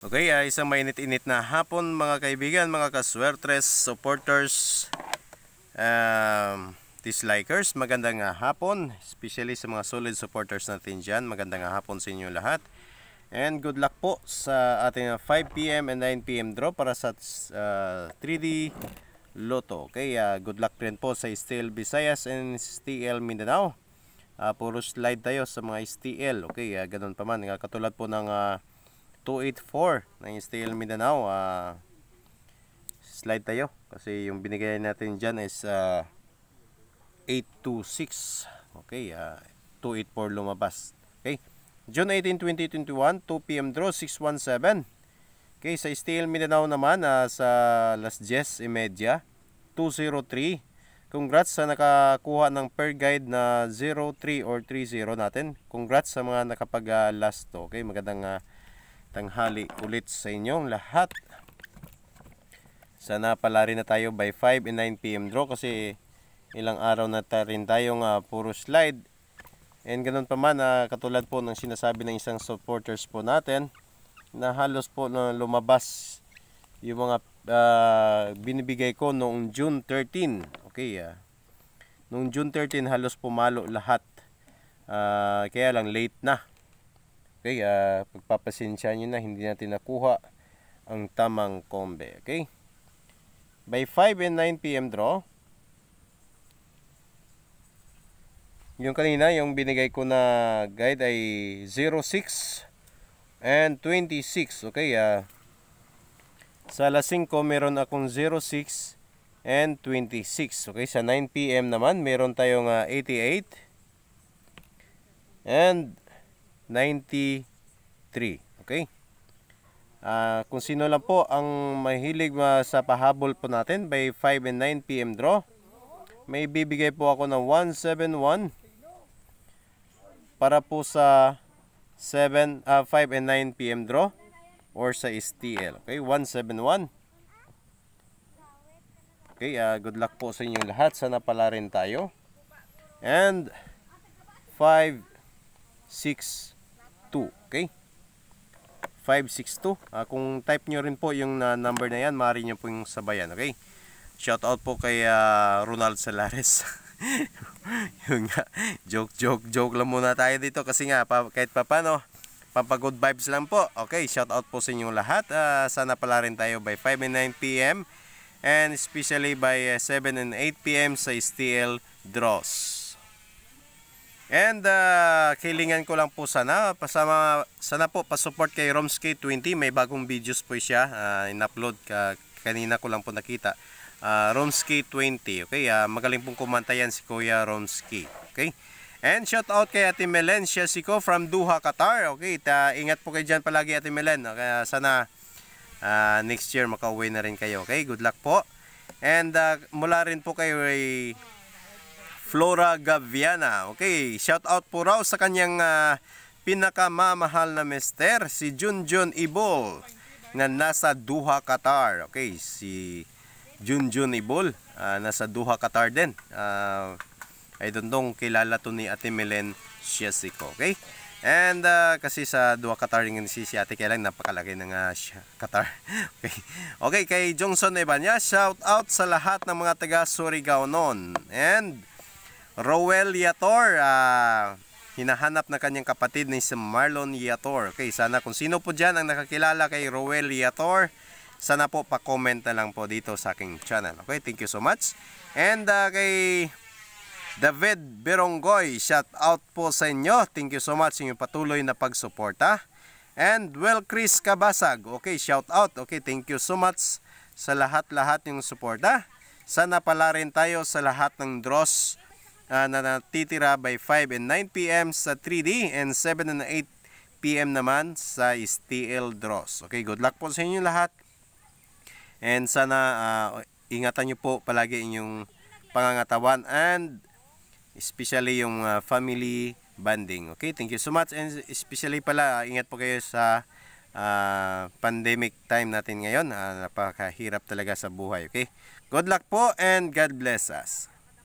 Okay, ay ah, isang mainit-init na hapon mga kaibigan, mga kaswertres, supporters, um, dislikers. Magandang ah, hapon, especially sa mga solid supporters natin dyan. Magandang ah, hapon sa inyo lahat. And good luck po sa ating 5pm and 9pm draw para sa uh, 3D Lotto. Okay, uh, good luck rin po sa STL Visayas and STL Mindanao. Uh, puro slide tayo sa mga STL. Okay, uh, ganun pa man. Katulad po ng... Uh, 284 ng steel Mindanao. Uh, slide tayo kasi yung binigay natin dyan is uh, ah, 826. Okay, uh, ah, 284 lumabas. Okay, June 18, 2021, 2pm draw, 617. Okay, sa steel Mindanao naman uh, sa Las imedia 203. Congrats sa nakakuha ng per guide na 03 or 30 natin. Congrats sa mga nakapag-last to. Okay, magandang uh, tanghali ulit sa inyong lahat. Sana pala rin na tayo by 5 and 9 p.m. draw kasi ilang araw na ta rin tayong uh, puro slide. And ganun pa man, uh, katulad po ng sinasabi ng isang supporters po natin, na halos po na lumabas yung mga uh, binibigay ko noong June 13. Okay, uh, noong June 13 halos pumalo lahat. Uh, kaya lang late na Okay, uh, ah, pagpapasensya nyo na hindi natin nakuha ang tamang kombe. Okay? By 5 and 9 p.m. draw, yung kanina, yung binigay ko na guide ay 06 and 26. Okay, uh, sa alas 5 meron akong 06 and 26. Okay, sa 9 p.m. naman meron tayong uh, ah, 88 and 93. Okay? Uh, kung sino lang po ang mahilig uh, sa pahabol po natin by 5 and 9 p.m. draw, may bibigay po ako ng 171 para po sa 7, uh, 5 and 9 p.m. draw or sa STL. Okay, 171. Okay, uh, good luck po sa inyong lahat. Sana pala rin tayo. And 5, 6, Okay? 562. Uh, ah, kung type nyo rin po yung uh, number na yan, maaari nyo po yung sabayan. Okay? Shout out po kay uh, Ronald Salares. yung nga, joke, joke, joke lang muna tayo dito kasi nga pa, kahit pa paano, pampagod vibes lang po. Okay, shout out po sa inyong lahat. Uh, sana pala rin tayo by 5 and 9 p.m. and especially by 7 eh, and 8 p.m. sa STL Draws. And uh, kilingan ko lang po sana, pasama, sana po pa-support kay Romsky20. May bagong videos po siya, uh, in-upload ka, kanina ko lang po nakita. Uh, Romsky20, okay? Uh, magaling pong kumanta yan si Kuya Romsky, okay? And shout out kay Ate Melen Shesiko from Doha, Qatar. Okay, ta uh, ingat po kayo diyan palagi Ate Melen. Okay, uh, sana uh, next year makauwi na rin kayo. Okay, good luck po. And uh, mula rin po kayo ay Flora Gaviana. Okay, shout out po raw sa kanyang uh, pinakamamahal na mister, si Junjun Ibol na nasa Duha, Qatar. Okay, si Junjun Ibol uh, nasa Duha, Qatar din. Uh, ah, ay doon kilala to ni Ate Melen Siasiko. Okay? And uh, kasi sa Duha, Qatar yung si, si ate kaya lang napakalaki ng uh, Qatar. okay. okay, kay Johnson Ibanya, shout out sa lahat ng mga taga Surigao noon. And Roel Yator. Uh, hinahanap na kanyang kapatid ni si Marlon Yator. Okay, sana kung sino po dyan ang nakakilala kay Roel Yator, sana po pa-comment na lang po dito sa aking channel. Okay, thank you so much. And uh, kay David Berongoy, shout out po sa inyo. Thank you so much sa inyong patuloy na pagsuporta. And well Chris Kabasag, okay, shout out. Okay, thank you so much sa lahat-lahat yung suporta. Sana pala rin tayo sa lahat ng dross uh, na natitira by 5 and 9 p.m. sa 3D and 7 and 8 p.m. naman sa steel draws. Okay, good luck po sa inyo lahat. And sana uh, ingatan nyo po palagi inyong pangangatawan and especially yung uh, family bonding. Okay, thank you so much and especially pala uh, ingat po kayo sa uh, pandemic time natin ngayon. Uh, napakahirap talaga sa buhay. Okay, good luck po and God bless us.